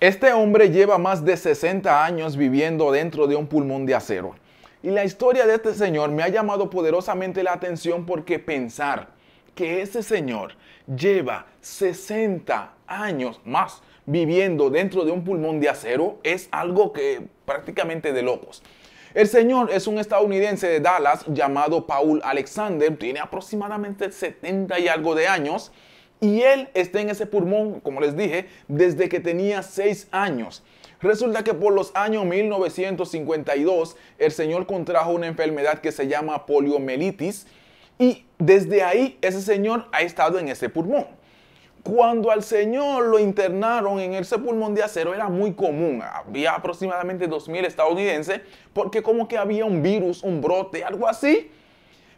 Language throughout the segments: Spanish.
Este hombre lleva más de 60 años viviendo dentro de un pulmón de acero. Y la historia de este señor me ha llamado poderosamente la atención porque pensar que ese señor lleva 60 años más viviendo dentro de un pulmón de acero es algo que prácticamente de locos. El señor es un estadounidense de Dallas llamado Paul Alexander, tiene aproximadamente 70 y algo de años y él está en ese pulmón, como les dije, desde que tenía seis años. Resulta que por los años 1952 el señor contrajo una enfermedad que se llama poliomielitis y desde ahí ese señor ha estado en ese pulmón. Cuando al señor lo internaron en ese pulmón de acero era muy común, había aproximadamente 2.000 estadounidenses porque como que había un virus, un brote, algo así.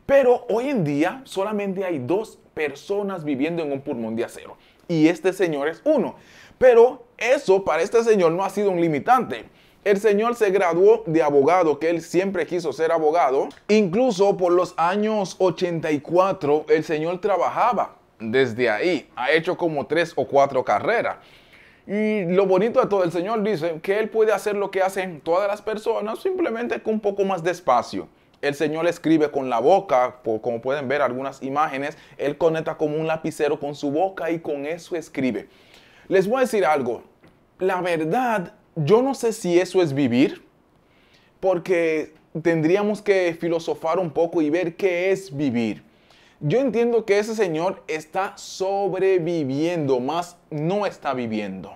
Pero hoy en día solamente hay dos personas viviendo en un pulmón de acero. Y este señor es uno. Pero eso para este señor no ha sido un limitante. El señor se graduó de abogado, que él siempre quiso ser abogado. Incluso por los años 84, el señor trabajaba desde ahí. Ha hecho como tres o cuatro carreras. Y lo bonito de todo, el señor dice que él puede hacer lo que hacen todas las personas, simplemente con un poco más de espacio. El Señor escribe con la boca, como pueden ver algunas imágenes, Él conecta como un lapicero con su boca y con eso escribe. Les voy a decir algo, la verdad, yo no sé si eso es vivir, porque tendríamos que filosofar un poco y ver qué es vivir. Yo entiendo que ese señor está sobreviviendo, más no está viviendo.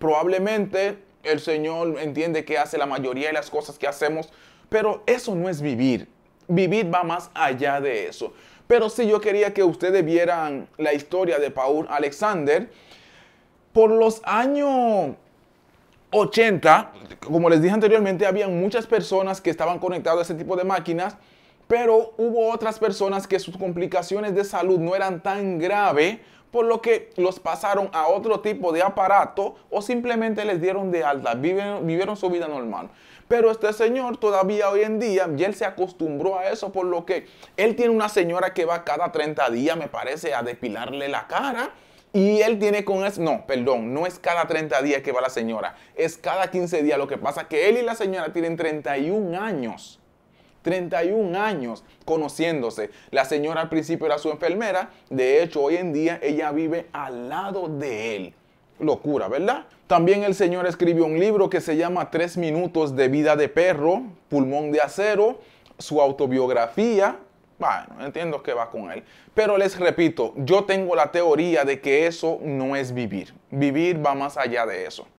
Probablemente el Señor entiende que hace la mayoría de las cosas que hacemos pero eso no es vivir. Vivir va más allá de eso. Pero si sí yo quería que ustedes vieran la historia de Paul Alexander, por los años 80, como les dije anteriormente, había muchas personas que estaban conectadas a ese tipo de máquinas, pero hubo otras personas que sus complicaciones de salud no eran tan graves por lo que los pasaron a otro tipo de aparato o simplemente les dieron de alta, vivieron, su vida normal. Pero este señor todavía hoy en día, y él se acostumbró a eso, por lo que él tiene una señora que va cada 30 días, me parece, a depilarle la cara. Y él tiene con eso, no, perdón, no es cada 30 días que va la señora, es cada 15 días. Lo que pasa que él y la señora tienen 31 años 31 años conociéndose. La señora al principio era su enfermera, de hecho hoy en día ella vive al lado de él. Locura, ¿verdad? También el señor escribió un libro que se llama Tres minutos de vida de perro, pulmón de acero, su autobiografía, bueno, entiendo que va con él. Pero les repito, yo tengo la teoría de que eso no es vivir. Vivir va más allá de eso.